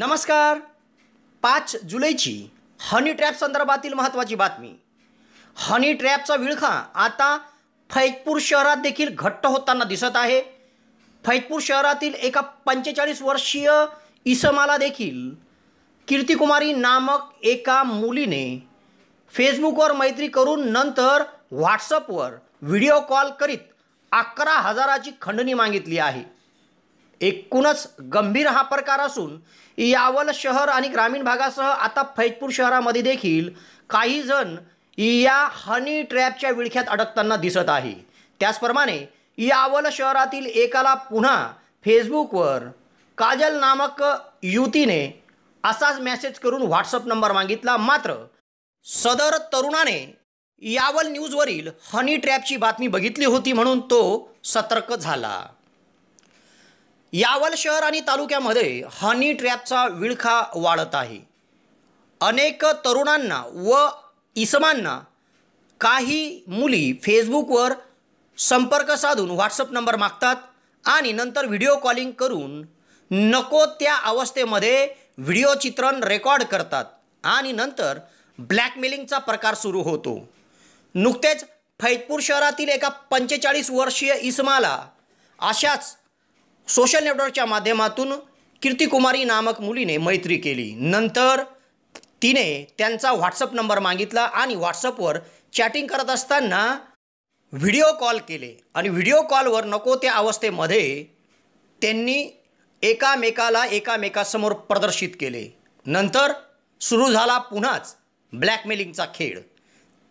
नमस्कार पाच जुलैची honey trap संदर्भातील महत्त्वाची बातमी हनी ट्रॅपचा विळखा आता फैजपूर शहरात देखील घट्ट होताना दिसत आहे फैजपूर शहरातील एका पंचेचाळीस वर्षीय इसमाला देखील कीर्तिकुमारी नामक एका मुलीने फेसबुकवर मैत्री करून नंतर व्हॉट्सअपवर व्हिडिओ कॉल करीत अकरा हजाराची खंडणी मागितली आहे एकूणच गंभीर हा प्रकार असून यावल शहर आणि ग्रामीण भागासह आता फैजपूर शहरामध्ये देखील काही जण या हनी ट्रॅपच्या विळख्यात अडकताना दिसत आहे त्याचप्रमाणे यावल शहरातील एकाला पुन्हा फेसबुकवर काजल नामक युतीने असाच मेसेज करून व्हॉट्सअप नंबर मागितला मात्र सदर तरुणाने यावल न्यूजवरील हनी ट्रॅपची बातमी बघितली होती म्हणून तो सतर्क झाला यावल शहर आणि तालुक्यामध्ये हनी ट्रॅपचा विळखा वाढत आहे अनेक तरुणांना व इसमांना काही मुली फेसबुकवर संपर्क साधून व्हॉट्सअप नंबर मागतात आणि नंतर व्हिडिओ कॉलिंग करून नको त्या अवस्थेमध्ये व्हिडिओ चित्रण रेकॉर्ड करतात आणि नंतर ब्लॅकमेलिंगचा प्रकार सुरू होतो नुकतेच फैजपूर शहरातील एका पंचेचाळीस वर्षीय इसमाला अशाच सोशल नेटवर्कच्या माध्यमातून कीर्तिकुमारी नामक मुलीने मैत्री केली नंतर तिने त्यांचा व्हॉट्सअप नंबर मागितला आणि व्हॉट्सअपवर चॅटिंग करत असताना व्हिडिओ कॉल केले आणि व्हिडिओ कॉलवर नको त्या अवस्थेमध्ये त्यांनी एकामेकाला एकामेकासमोर प्रदर्शित केले नंतर सुरू झाला पुन्हाच ब्लॅकमेलिंगचा खेळ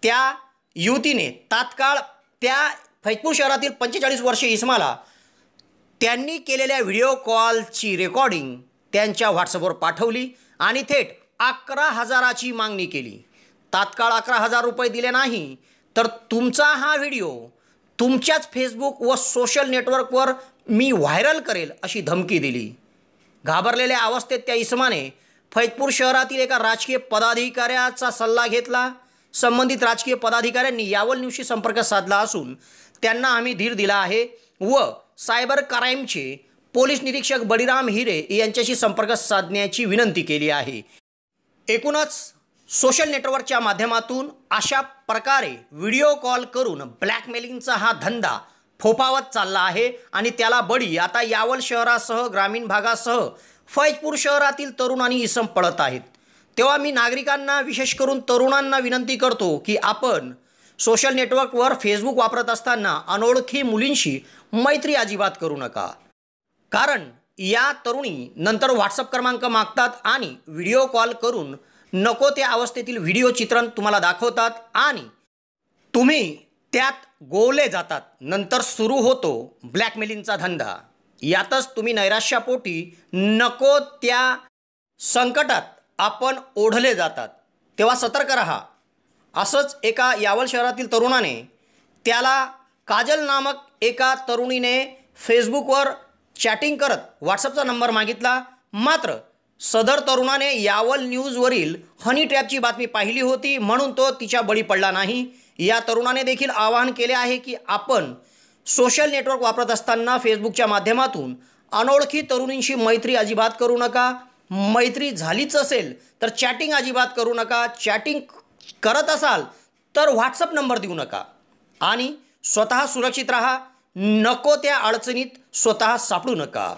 त्या युवतीने तात्काळ त्या फैजपूर शहरातील पंचेचाळीस वर्षे इसमाला त्यांनी केलेल्या व्हिडिओ कॉलची रेकॉर्डिंग त्यांच्या व्हॉट्सअपवर पाठवली आणि थेट अकरा हजाराची मागणी केली तात्काळ अकरा हजार रुपये दिले नाही तर तुमचा हा व्हिडिओ तुमच्याच फेसबुक व सोशल नेटवर्कवर मी व्हायरल करेल अशी धमकी दिली घाबरलेल्या अवस्थेत त्या इसमाने फैतपूर शहरातील एका राजकीय पदाधिकाऱ्याचा सल्ला घेतला संबंधित राजकीय पदाधिकाऱ्यांनी यावल न्यूजशी संपर्क साधला असून त्यांना आम्ही धीर दिला आहे व सायबर क्राईमचे पोलीस निरीक्षक बळीराम हिरे यांच्याशी संपर्क साधण्याची विनंती केली आहे एकूणच सोशल नेटवर्कच्या माध्यमातून अशा प्रकारे व्हिडिओ कॉल करून ब्लॅकमेलिंगचा हा धंदा फोफावत चालला आहे आणि त्याला बळी आता यावल शहरासह ग्रामीण भागासह फैजपूर शहरातील तरुण आणि इसम पळत आहेत तेव्हा मी नागरिकांना विशेष करून तरुणांना विनंती करतो की आपण सोशल नेटवर्कवर फेसबुक वापरत असताना अनोळखी मुलींशी मैत्री अजिबात करू नका कारण या तरुणी नंतर व्हॉट्सअप क्रमांक मागतात आणि व्हिडिओ कॉल करून नको त्या अवस्थेतील व्हिडिओ चित्रण तुम्हाला दाखवतात आणि तुम्ही त्यात गोवले जातात नंतर सुरू होतो ब्लॅकमेलिंगचा धंदा यातच तुम्ही नैराश्यापोटी नको त्या संकटात आपण ओढले जातात तेव्हा सतर्क रहा असंच एका यावल शहरातील तरुणाने त्याला काजल नामक एका तरुणीने फेसबुकवर चॅटिंग करत व्हॉट्सअपचा नंबर मागितला मात्र सदर तरुणाने यावल न्यूजवरील हनी ट्रॅपची बातमी पाहिली होती म्हणून तो तिच्या बळी पडला नाही या तरुणाने देखील आवाहन केले आहे की आपण सोशल नेटवर्क वापरत असताना फेसबुकच्या माध्यमातून अनोळखी तरुणींशी मैत्री अजिबात करू नका मैत्री झालीच असेल तर चॅटिंग अजिबात करू नका चॅटिंग करत असाल तर व्हॉट्सअप नंबर देऊ नका आणि स्वतः सुरक्षित राहा नको त्या अडचणीत स्वतः सापडू नका